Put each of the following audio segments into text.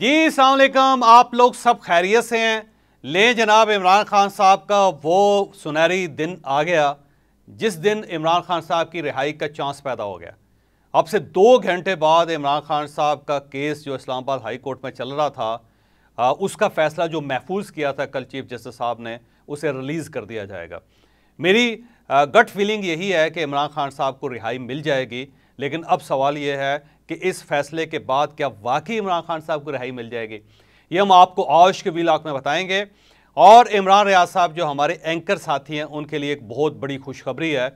जी सलामकुम आप लोग सब खैरियत से हैं ले जनाब इमरान खान साहब का वो सुनहरी दिन आ गया जिस दिन इमरान खान साहब की रिहाई का चांस पैदा हो गया अब से दो घंटे बाद इमरान खान साहब का केस जो इस्लामाबाद हाई कोर्ट में चल रहा था आ, उसका फ़ैसला जो महफूज किया था कल चीफ जस्टिस साहब ने उसे रिलीज़ कर दिया जाएगा मेरी गट फीलिंग यही है कि इमरान खान साहब को रिहाई मिल जाएगी लेकिन अब सवाल ये है कि इस फैसले के बाद क्या वाकई इमरान खान साहब को रिहाई मिल जाएगी ये हम आपको आश के वीलाक में बताएंगे और इमरान रियाज साहब जो हमारे एंकर साथी हैं उनके लिए एक बहुत बड़ी खुशखबरी है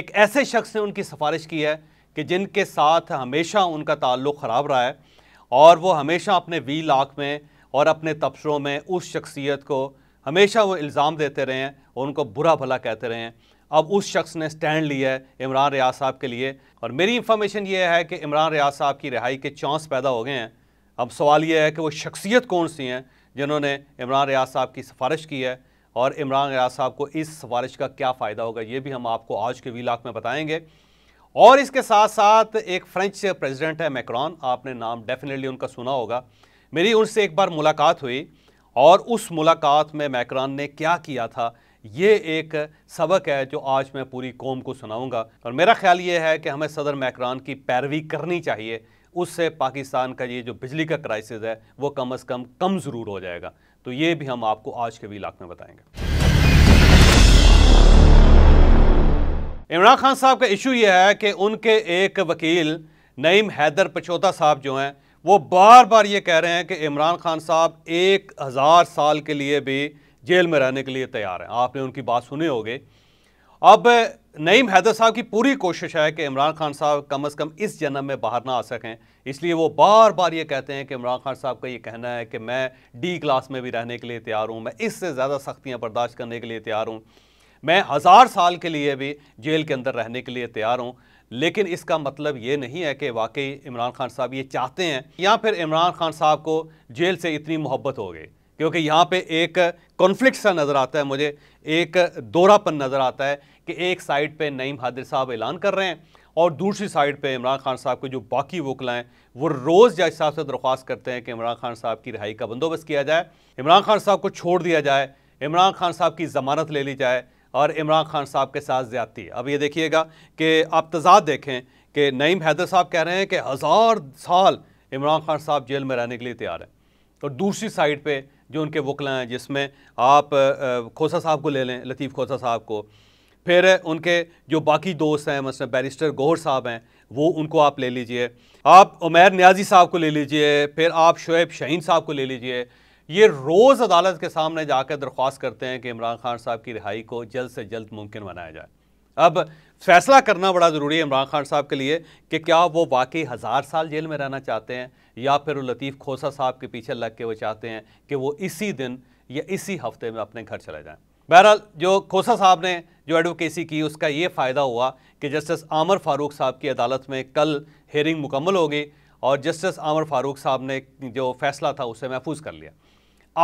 एक ऐसे शख्स ने उनकी सिफारिश की है कि जिनके साथ हमेशा उनका ताल्लुक़ ख़राब रहा है और वो हमेशा अपने वी लाख में और अपने तबसरों में उस शख्सियत को हमेशा वो इल्ज़ाम देते रहे हैं और उनको बुरा भला कहते रहे हैं अब उस शख्स ने स्टैंड लिया है इमरान रियाज साहब के लिए और मेरी इन्फॉर्मेशन ये है कि इमरान रियाज साहब की रिहाई के चांस पैदा हो गए हैं अब सवाल ये है कि वो शख्सियत कौन सी हैं जिन्होंने इमरान रियाज साहब की सिफारिश की है और इमरान रियाज साहब को इस सिफारिश का क्या फ़ायदा होगा ये भी हम आपको आज के वीलाक में बताएँगे और इसके साथ साथ एक फ्रेंच प्रेजिडेंट है मैक्रॉन आपने नाम डेफिनेटली उनका सुना होगा मेरी उनसे एक बार मुलाकात हुई और उस मुलाकात में मैक्रॉन ने क्या किया था ये एक सबक है जो आज मैं पूरी कौम को सुनाऊंगा और मेरा ख्याल ये है कि हमें सदर मैकरान की पैरवी करनी चाहिए उससे पाकिस्तान का ये जो बिजली का क्राइसिस है वो कम अज़ कम कम ज़रूर हो जाएगा तो ये भी हम आपको आज के भी इलाक में बताएंगे इमरान खान साहब का इशू यह है कि उनके एक वकील नईम हैदर पचौता साहब जो हैं वो बार बार ये कह रहे हैं कि इमरान खान साहब एक हज़ार साल के लिए भी जेल में रहने के लिए तैयार हैं आपने उनकी बात सुने होगे अब नईम हैदर साहब की पूरी कोशिश है कि इमरान खान साहब कम अज़ कम इस जन्म में बाहर ना आ सकें इसलिए वो बार बार ये कहते हैं कि इमरान खान साहब का ये कहना है कि मैं डी क्लास में भी रहने के लिए तैयार हूँ मैं इससे ज़्यादा सख्तियाँ बर्दाश्त करने के लिए तैयार हूँ मैं हज़ार साल के लिए भी जेल के अंदर रहने के लिए तैयार हूँ लेकिन इसका मतलब ये नहीं है कि वाकई इमरान खान साहब ये चाहते हैं या फिर इमरान खान साहब को जेल से इतनी मोहब्बत हो गई क्योंकि यहाँ पे एक कॉन्फ्लिक्ट सा नज़र आता है मुझे एक दोरापन नज़र आता है कि एक साइड पे नईम हादिर साहब ऐलान कर रहे हैं और दूसरी साइड पे इमरान खान साहब के जो बाकी वकला हैं वो रोज़ जैसे साहब से दरख्वास्त करते हैं कि इमरान खान साहब की रिहाई का बंदोबस्त किया जाए इमरान खान साहब को छोड़ दिया जाए इमरान खान साहब की ज़मानत ले ली जाए और इमरान खान साहब के साथ ज़्यादती अब ये देखिएगा कि आप तजाद देखें कि नईम हैदर साहब कह रहे हैं कि हज़ार साल इमरान खान साहब जेल में रहने के लिए तैयार हैं और दूसरी साइड पर जो उनके वकला हैं जिसमें आप खोसा साहब को ले लें लतीफ़ खोसा साहब को फिर उनके जो बाकी दोस्त हैं मसलन बैरिस्टर गोहर साहब हैं वो उनको आप ले लीजिए आप उमैर न्याजी साहब को ले लीजिए फिर आप शुएब शहीन साहब को ले लीजिए ये रोज़ अदालत के सामने जाकर दरख्वास्त करते हैं कि इमरान खान साहब की रिहाई को जल्द से जल्द मुमकिन बनाया जाए अब फैसला करना बड़ा ज़रूरी है इमरान खान साहब के लिए कि क्या वो वाकई हज़ार साल जेल में रहना चाहते हैं या फिर लतीफ़ खोसा साहब के पीछे लग के वो चाहते हैं कि वो इसी दिन या इसी हफ्ते में अपने घर चले जाएं बहरहाल जो खोसा साहब ने जो एडवोकेसी की उसका ये फ़ायदा हुआ कि जस्टिस आमर फारूक साहब की अदालत में कल हेयरिंग मुकम्मल हो गई और जस्टिस आमर फारूक साहब ने जो फैसला था उसे महफूज कर लिया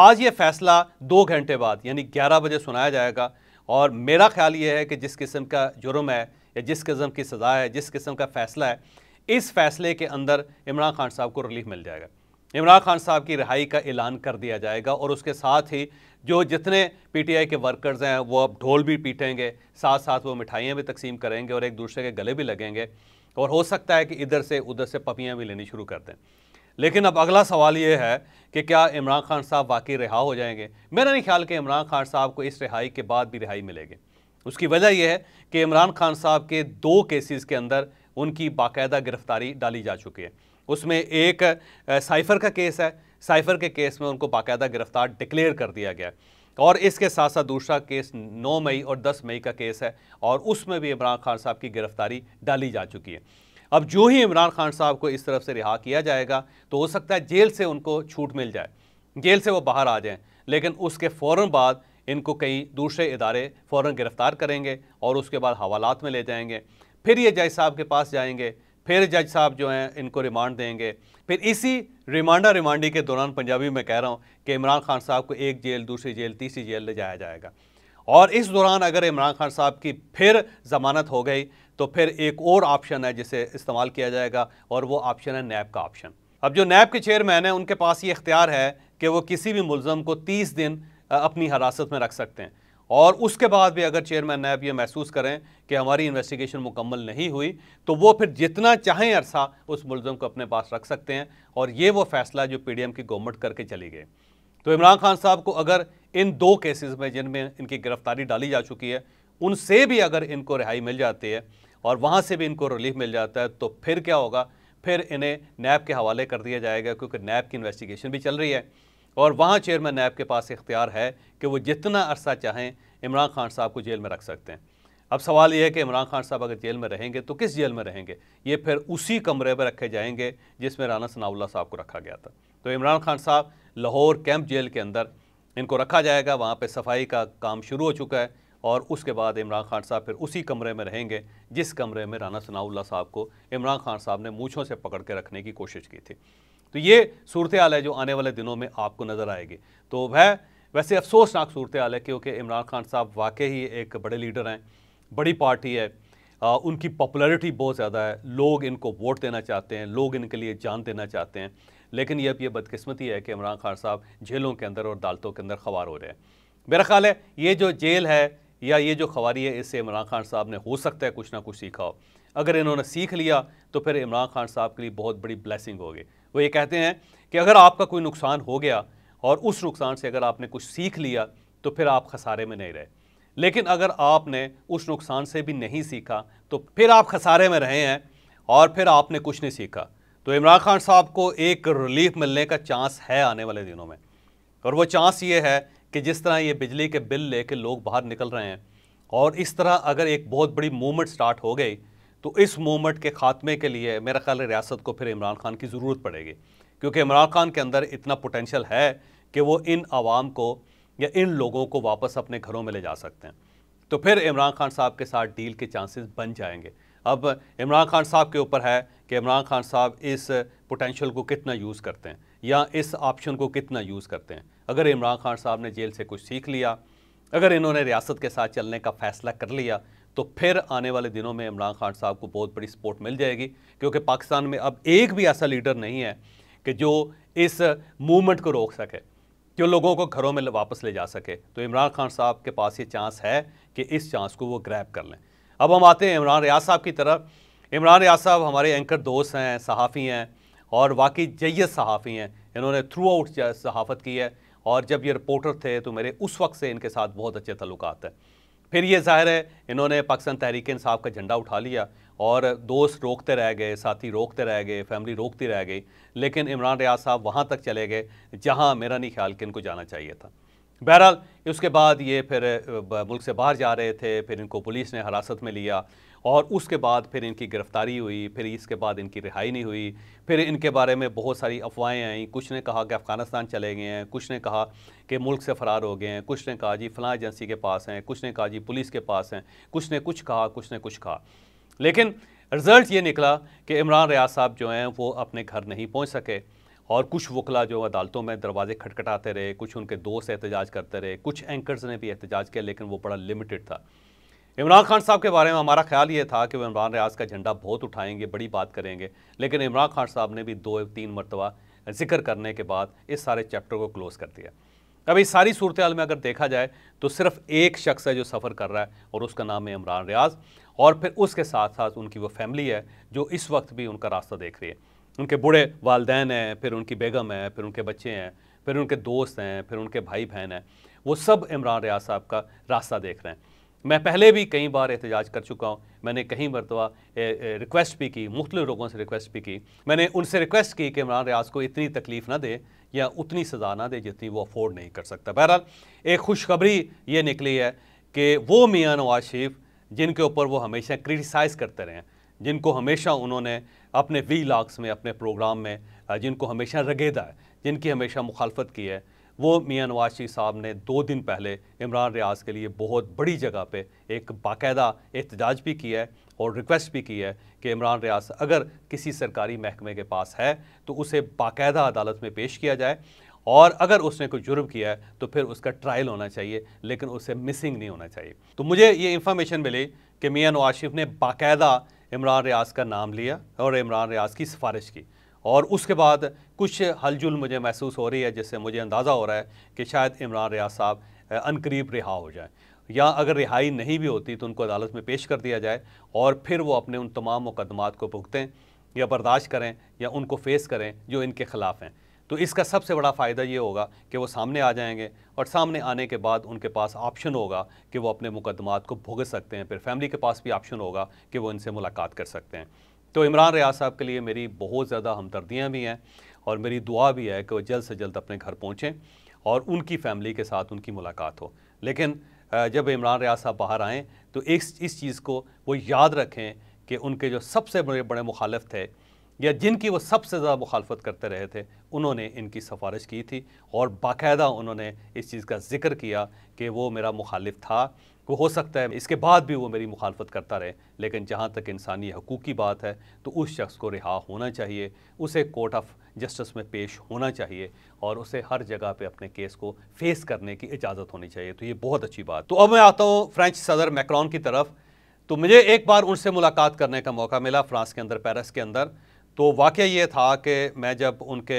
आज ये फैसला दो घंटे बाद यानी ग्यारह बजे सुनाया जाएगा और मेरा ख्याल ये है कि जिस किस्म का जुर्म है या जिस किस्म की सज़ा है जिस किस्म का फ़ैसला है इस फैसले के अंदर इमरान खान साहब को रिलीफ मिल जाएगा इमरान खान साहब की रिहाई का ऐलान कर दिया जाएगा और उसके साथ ही जो जितने पीटीआई के वर्कर्स हैं वो अब ढोल भी पीटेंगे साथ साथ वो मिठाइयाँ भी तकसीम करेंगे और एक दूसरे के गले भी लगेंगे और हो सकता है कि इधर से उधर से पपियाँ भी लेनी शुरू कर दें लेकिन अब अगला सवाल ये है कि क्या इमरान खान साहब वाकई रिहा हो जाएंगे मेरा नहीं ख्याल कि इमरान खान साहब को इस रिहाई के बाद भी रिहाई मिलेगी उसकी वजह यह है कि इमरान खान साहब के दो केसेस के अंदर उनकी बाकायदा गिरफ्तारी डाली जा चुकी है उसमें एक साइफर का केस है साइफर के केस में उनको बाकायदा गिरफ्तार डिक्लेयर कर दिया गया है और इसके साथ साथ दूसरा केस 9 मई और 10 मई का केस है और उसमें भी इमरान खान साहब की गिरफ्तारी डाली जा चुकी है अब जो ही इमरान खान साहब को इस तरफ से रिहा किया जाएगा तो हो सकता है जेल से उनको छूट मिल जाए जेल से वो बाहर आ जाएं लेकिन उसके फ़ौर बाद इनको कई दूसरे इदारे फ़ौर गिरफ़्तार करेंगे और उसके बाद हवालात में ले जाएंगे फिर ये जज साहब के पास जाएंगे फिर जज साहब जो हैं इनको रिमांड देंगे फिर इसी रिमांडा रिमांडी के दौरान पंजाबी में कह रहा हूँ कि इमरान खान साहब को एक जेल दूसरी जेल तीसरी जेल ले जाया जाएगा और इस दौरान अगर इमरान खान साहब की फिर ज़मानत हो गई तो फिर एक और ऑप्शन है जिसे इस्तेमाल किया जाएगा और वो ऑप्शन है नैब का ऑप्शन अब जो नैब के चेयरमैन हैं उनके पास ये इख्तियार है कि वो किसी भी मुलम को तीस दिन अपनी हिरासत में रख सकते हैं और उसके बाद भी अगर चेयरमैन नैब ये महसूस करें कि हमारी इन्वेस्टिगेशन मुकम्मल नहीं हुई तो वो फिर जितना चाहें अरसा उस मुलम को अपने पास रख सकते हैं और ये वो फैसला जो पी डी एम की गवर्नमेंट करके चली गई तो इमरान खान साहब को अगर इन दो केसेस में जिनमें इनकी गिरफ्तारी डाली जा चुकी है उनसे भी अगर इनको रिहाई मिल जाती है और वहाँ से भी इनको रिलीफ मिल जाता है तो फिर क्या होगा फिर इन्हें नैब के हवाले कर दिया जाएगा क्योंकि नैब की इन्वेस्टिगेशन भी चल रही है और वहाँ चेयरमैन नैब के पास इख्तियार है कि वो जितना अरसा चाहें इमरान खान साहब को जेल में रख सकते हैं अब सवाल यह है कि इमरान खान साहब अगर जेल में रहेंगे तो किस जेल में रहेंगे ये फिर उसी कमरे में रखे जाएंगे जिसमें राना सनाउल्ला साहब को रखा गया था तो इमरान खान साहब लाहौर कैंप जेल के अंदर इनको रखा जाएगा वहाँ पर सफाई का काम शुरू हो चुका है और उसके बाद इमरान खान साहब फिर उसी कमरे में रहेंगे जिस कमरे में राना सनाउल्ला साहब को इमरान खान साहब ने मूछों से पकड़ के रखने की कोशिश की थी तो ये सूरत आल है जो आने वाले दिनों में आपको नज़र आएगी तो वह वैसे अफसोसनाक सूरत आल है क्योंकि इमरान खान साहब वाकई ही एक बड़े लीडर हैं बड़ी पार्टी है आ, उनकी पॉपुलरिटी बहुत ज़्यादा है लोग इनको वोट देना चाहते हैं लोग इनके लिए जान देना चाहते हैं लेकिन ये अब ये बदकस्मती है कि इमरान खान साहब जेलों के अंदर और अदालतों के अंदर खबार हो रहे हैं मेरा ख्याल है ये जो जेल है या ये जो खवारी है इससे इमरान खान साहब ने हो सकता है कुछ ना कुछ सीखा हो अगर इन्होंने सीख लिया तो फिर इमरान खान साहब के लिए बहुत बड़ी ब्लेसिंग होगी वो ये कहते हैं कि अगर आपका कोई नुकसान हो गया और उस नुकसान से अगर आपने कुछ सीख लिया तो फिर आप खसारे में नहीं रहे लेकिन अगर आपने उस नुकसान से भी नहीं सीखा तो फिर आप खसारे में रहे हैं और फिर आपने कुछ नहीं सीखा तो इमरान खान साहब को एक रिलीफ मिलने का चांस है आने वाले दिनों में और वो चांस ये है कि जिस तरह ये बिजली के बिल लेके लोग बाहर निकल रहे हैं और इस तरह अगर एक बहुत बड़ी मूवमेंट स्टार्ट हो गई तो इस मूवमेंट के खात्मे के लिए मेरा ख्याल है रियासत को फिर इमरान खान की ज़रूरत पड़ेगी क्योंकि इमरान खान के अंदर इतना पोटेंशल है कि वो इन आवाम को या इन लोगों को वापस अपने घरों में ले जा सकते हैं तो फिर इमरान खान साहब के साथ डील के चांसेस बन जाएंगे अब इमरान खान साहब के ऊपर है कि इमरान खान साहब इस पोटेंशल को कितना यूज़ करते हैं या इस ऑप्शन को कितना यूज़ करते हैं अगर इमरान खान साहब ने जेल से कुछ सीख लिया अगर इन्होंने रियासत के साथ चलने का फैसला कर लिया तो फिर आने वाले दिनों में इमरान खान साहब को बहुत बड़ी सपोर्ट मिल जाएगी क्योंकि पाकिस्तान में अब एक भी ऐसा लीडर नहीं है कि जो इस मूवमेंट को रोक सके जो लोगों को घरों में वापस ले जा सके तो इमरान खान साहब के पास ये चांस है कि इस चांस को वो ग्रैप कर लें अब हम आते हैं इमरान रियाज साहब की तरफ इमरान रियाज साहब हमारे एंकर दोस्त हैं सहाफ़ी हैं और वाकई जैय सहाफ़ी हैं इन्होंने थ्रू आउट सहाफ़त की है और जब ये रिपोर्टर थे तो मेरे उस वक्त से इनके साथ बहुत अच्छे तल्लक हैं फिर ये जाहिर है इन्होंने पाकिस्तान तहरीक इंसाफ का झंडा उठा लिया और दोस्त रोकते रह गए साथी रोकते रह गए फैमिली रोकती रह गई लेकिन इमरान रियाज साहब वहाँ तक चले गए जहाँ मेरा नहीं ख्याल कि इनको जाना चाहिए था बहरहाल उसके बाद ये फिर मुल्क से बाहर जा रहे थे फिर इनको पुलिस ने हिरासत में लिया और उसके बाद फिर इनकी गिरफ्तारी हुई फिर इसके बाद इनकी रिहाई नहीं हुई फिर इनके बारे में बहुत सारी अफवाहें आई कुछ ने कहा कि अफ़गानिस्तान चले गए हैं कुछ ने कहा कि मुल्क से फ़रार हो गए हैं कुछ ने कहा जी फ़लां एजेंसी के पास हैं कुछ ने कहा जी पुलिस के पास हैं कुछ ने कुछ कहा कुछ ने कुछ कहा लेकिन रिज़ल्ट ये निकला कि इमरान रियाज साहब जो हैं वो अपने घर नहीं पहुँच सके और कुछ वकला जो अदालतों में दरवाजे खटखटाते रहे कुछ उनके दोस्त एहतजाज करते रहे कुछ एंकर्स ने भी एहतजाज किया लेकिन वो बड़ा लिमिटेड था इमरान खान साहब के बारे में हमारा ख्याल ये था कि वो इमरान रियाज का झंडा बहुत उठाएंगे बड़ी बात करेंगे लेकिन इमरान खान साहब ने भी दो तीन मरतबा जिक्र करने के बाद इस सारे चैप्टर को क्लोज़ कर दिया अब इस सारी सूरत में अगर देखा जाए तो सिर्फ एक शख्स है जो सफ़र कर रहा है और उसका नाम है इमरान रियाज और फिर उसके साथ साथ उनकी वो फैमिली है जो इस वक्त भी उनका रास्ता देख रही है उनके बूढ़े वालदेन हैं फिर उनकी बेगम है फिर उनके बच्चे हैं फिर उनके दोस्त हैं फिर उनके भाई बहन हैं वो सब इमरान रियाज साहब का रास्ता देख रहे हैं मैं पहले भी कई बार एहतजाज कर चुका हूँ मैंने कई मरतबा रिक्वेस्ट भी की मुख्त लोगों से रिक्वेस्ट भी की मैंने उनसे रिक्वेस्ट की कि इमरान रियाज को इतनी तकलीफ़ ना दे या उतनी सज़ा ना दे जितनी वो अफोर्ड नहीं कर सकता बहरहाल एक खुशखबरी ये निकली है कि वो मियाँ नवाज शरीफ जिनके ऊपर वो हमेशा क्रिटिसाइज़ करते रहे जिनको हमेशा उन्होंने अपने वी लाक्स में अपने प्रोग्राम में जिनको हमेशा रगेदा है जिनकी हमेशा मुखालफत की है वो मियाँ नवाज शरीफ साहब ने दो दिन पहले इमरान रियाज के लिए बहुत बड़ी जगह पे एक बाकायदा एहतजाज भी किया है और रिक्वेस्ट भी की है कि इमरान रियाज अगर किसी सरकारी महकमे के पास है तो उसे बाकायदा अदालत में पेश किया जाए और अगर उसने कोई जुर्म किया है तो फिर उसका ट्रायल होना चाहिए लेकिन उसे मिसिंग नहीं होना चाहिए तो मुझे ये इन्फॉर्मेशन मिली कि मियाँ नवाज शरीफ ने बाकायदा इमरान रियाज का नाम लिया और इमरान रियाज की सिफारिश की और उसके बाद कुछ हलजुल मुझे महसूस हो रही है जिससे मुझे अंदाज़ा हो रहा है कि शायद इमरान रियाज साहब अनकरीब रिहा हो जाए या अगर रिहाई नहीं भी होती तो उनको अदालत में पेश कर दिया जाए और फिर वो अपने उन तमाम मुकदमात को भुगतें या बर्दाश्त करें या उनको फेस करें जो इनके ख़िलाफ़ हैं तो इसका सबसे बड़ा फ़ायदा ये होगा कि वो सामने आ जाएंगे और सामने आने के बाद उनके पास ऑप्शन होगा कि वो अपने मुकदमात को भुगत सकते हैं फिर फैमिली के पास भी ऑप्शन होगा कि वो इनसे मुलाकात कर सकते हैं तो इमरान रियाज साहब के लिए मेरी बहुत ज़्यादा हमदर्दियाँ भी हैं और मेरी दुआ भी है कि वह जल्द से जल्द अपने घर पहुँचें और उनकी फैमिली के साथ उनकी मुलाकात हो लेकिन जब इमरान रियाज साहब बाहर आएँ तो इस इस चीज़ को वो याद रखें कि उनके जो सबसे बड़े बड़े मुखालफ थे या जिनकी वो सबसे ज़्यादा मुखालफत करते रहे थे उन्होंने इनकी सिफारिश की थी और बाकायदा उन्होंने इस चीज़ का जिक्र किया कि वो मेरा मुखालिफ था वो हो सकता है इसके बाद भी वो मेरी मुखालफत करता रहे लेकिन जहाँ तक इंसानी हकूक़ की बात है तो उस शख्स को रिहा होना चाहिए उसे कोर्ट ऑफ जस्टिस में पेश होना चाहिए और उसे हर जगह पे अपने केस को फेस करने की इजाज़त होनी चाहिए तो ये बहुत अच्छी बात तो अब मैं आता हूँ फ्रेंच सदर मैक्रॉन की तरफ तो मुझे एक बार उनसे मुलाकात करने का मौका मिला फ्रांस के अंदर पेरिस के अंदर तो वाक़ ये था कि मैं जब उनके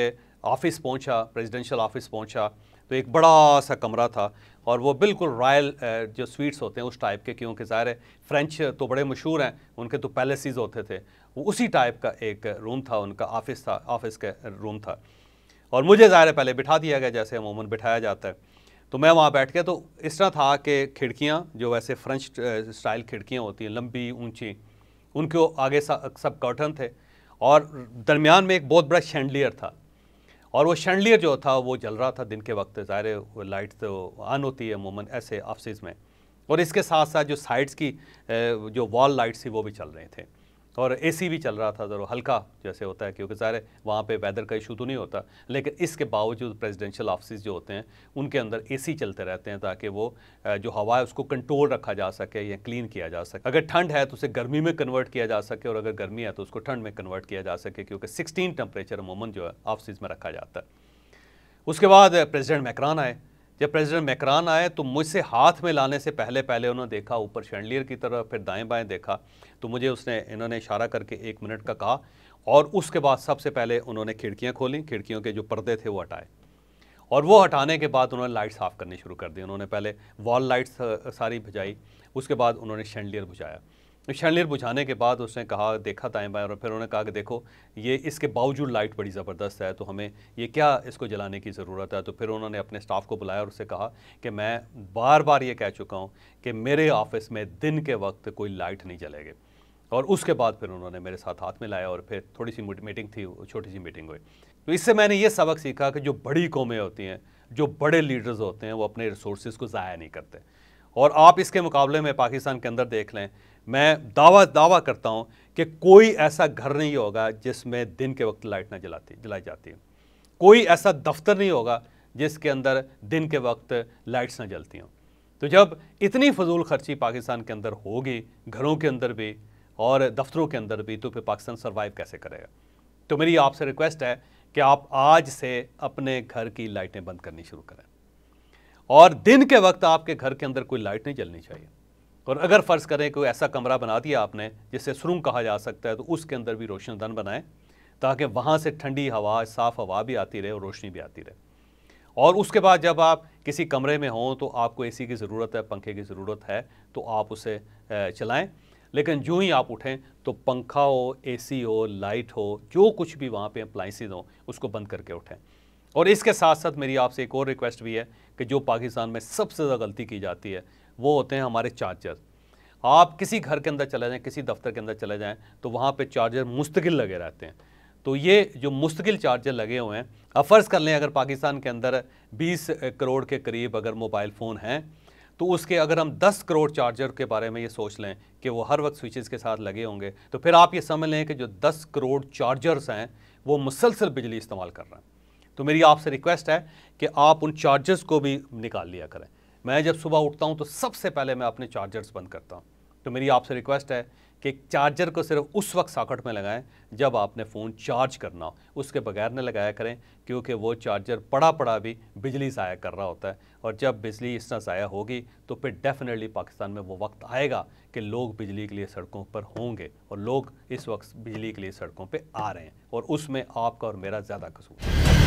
ऑफ़िस पहुंचा प्रेसिडेंशियल ऑफिस पहुंचा तो एक बड़ा सा कमरा था और वो बिल्कुल रॉयल जो स्वीट्स होते हैं उस टाइप के क्योंकि ज़ाहिर है फ्रेंच तो बड़े मशहूर हैं उनके तो पैलेसेस होते थे वो उसी टाइप का एक रूम था उनका ऑफिस था ऑफिस का रूम था और मुझे ज़ाहिर है पहले बिठा दिया गया जैसे अमूमन बिठाया जाता है तो मैं वहाँ बैठ गया तो इस तरह था कि खिड़कियाँ जो वैसे फ्रेंच स्टाइल खिड़कियाँ होती हैं लंबी ऊँची उनके आगे सब कर्टन थे और दरमियान में एक बहुत बड़ा शैंडलियर था और वो शैंडलियर जो था वो जल रहा था दिन के वक्त ज़ाहिर लाइट तो ऑन होती है अमूमन ऐसे ऑफिस में और इसके साथ साथ जो साइड्स की जो वॉल लाइट्स थी वो भी चल रहे थे और एसी भी चल रहा था ज़रूर हल्का जैसे होता है क्योंकि सारे वहाँ पे वेदर का इशू तो नहीं होता लेकिन इसके बावजूद प्रेसिडेंशियल ऑफिस जो होते हैं उनके अंदर एसी चलते रहते हैं ताकि वो जो हवा है उसको कंट्रोल रखा जा सके या क्लीन किया जा सके अगर ठंड है तो उसे गर्मी में कन्वर्ट किया जा सके और अगर गर्मी है तो उसको ठंड में कन्वर्ट किया जा सके क्योंकि सिक्सटीन टेम्परेचर अमूमन जो है ऑफिस में रखा जाता है उसके बाद प्रेजिडेंट मैकरान आए जब प्रेसिडेंट मैकरान आए तो मुझसे हाथ में लाने से पहले पहले उन्होंने देखा ऊपर शेंडलियर की तरफ फिर दाएं बाएं देखा तो मुझे उसने इन्होंने इशारा करके एक मिनट का कहा और उसके बाद सबसे पहले उन्होंने खिड़कियाँ खोलें खिड़कियों के जो पर्दे थे वो हटाए और वो हटाने के बाद उन्होंने लाइट साफ़ करनी शुरू कर दी उन्होंने पहले वॉल लाइट्स सारी भुजाई उसके बाद उन्होंने शेंडलियर भुजाया क्षणिर बुझाने के बाद उसने कहा देखा ताएं बाएं और फिर उन्होंने कहा कि देखो ये इसके बावजूद लाइट बड़ी ज़बरदस्त है तो हमें ये क्या इसको जलाने की ज़रूरत है तो फिर उन्होंने अपने स्टाफ को बुलाया और उससे कहा कि मैं बार बार ये कह चुका हूँ कि मेरे ऑफिस में दिन के वक्त कोई लाइट नहीं जलेगी और उसके बाद फिर उन्होंने मेरे साथ हाथ में लाया और फिर थोड़ी सी मीटिंग थी छोटी सी मीटिंग हुई तो इससे मैंने ये सबक सीखा कि जो बड़ी कौमें होती हैं जो बड़े लीडर्स होते हैं वो अपने रिसोर्स को ज़ाया नहीं करते और आप इसके मुकाबले में पाकिस्तान के अंदर देख लें मैं दावा दावा करता हूँ कि कोई ऐसा घर नहीं होगा जिसमें दिन के वक्त लाइट ना जलाती जलाई जाती कोई ऐसा दफ्तर नहीं होगा जिसके अंदर दिन के वक्त लाइट्स ना जलती हों तो जब इतनी फजूल खर्ची पाकिस्तान के अंदर होगी घरों के अंदर भी और दफ्तरों के अंदर भी तो फिर पाकिस्तान सर्वाइव कैसे करेगा तो मेरी आपसे रिक्वेस्ट है कि आप आज से अपने घर की लाइटें बंद करनी शुरू करें और दिन के वक्त आपके घर के अंदर कोई लाइट नहीं जलनी चाहिए और अगर फ़र्ज़ करें कोई ऐसा कमरा बना दिया आपने जिसे सुरंग कहा जा सकता है तो उसके अंदर भी रोशनदान बनाएं ताकि वहाँ से ठंडी हवा साफ़ हवा भी आती रहे और रोशनी भी आती रहे और उसके बाद जब आप किसी कमरे में हों तो आपको एसी की ज़रूरत है पंखे की ज़रूरत है तो आप उसे चलाएं लेकिन जो ही आप उठें तो पंखा हो एसी हो लाइट हो जो कुछ भी वहाँ पे अप्लाइंसिस हो उसको बंद करके उठें और इसके साथ साथ मेरी आपसे एक और रिक्वेस्ट भी है कि जो पाकिस्तान में सबसे ज़्यादा गलती की जाती है वो होते हैं हमारे चार्जर आप किसी घर के अंदर चले जाएँ किसी दफ्तर के अंदर चले जाएँ तो वहाँ पर चार्जर मुस्तकिल लगे रहते हैं तो ये जो मुस्तकिल चार्जर लगे हुए हैं अफर्ज़ कर लें अगर पाकिस्तान के अंदर 20 करोड़ के करीब अगर मोबाइल फ़ोन हैं तो उसके अगर हम 10 करोड़ चार्जर के बारे में ये सोच लें कि वो हर वक्त स्विचेस के साथ लगे होंगे तो फिर आप ये समझ लें कि जो 10 करोड़ चार्जर्स हैं वो मुसलसल बिजली इस्तेमाल कर रहे हैं तो मेरी आपसे रिक्वेस्ट है कि आप उन चार्जर्स को भी निकाल लिया करें मैं जब सुबह उठता हूँ तो सबसे पहले मैं अपने चार्जर्स बंद करता हूँ तो मेरी आपसे रिक्वेस्ट है कि चार्जर को सिर्फ उस वक्त साकट में लगाएं जब आपने फ़ोन चार्ज करना उसके बगैर न लगाया करें क्योंकि वो चार्जर पड़ा पड़ा भी बिजली ज़ाया कर रहा होता है और जब बिजली इस तरह ज़ाया होगी तो फिर डेफिनेटली पाकिस्तान में वो वक्त आएगा कि लोग बिजली के लिए सड़कों पर होंगे और लोग इस वक्त बिजली के लिए सड़कों पर आ रहे हैं और उसमें आपका और मेरा ज़्यादा कसूर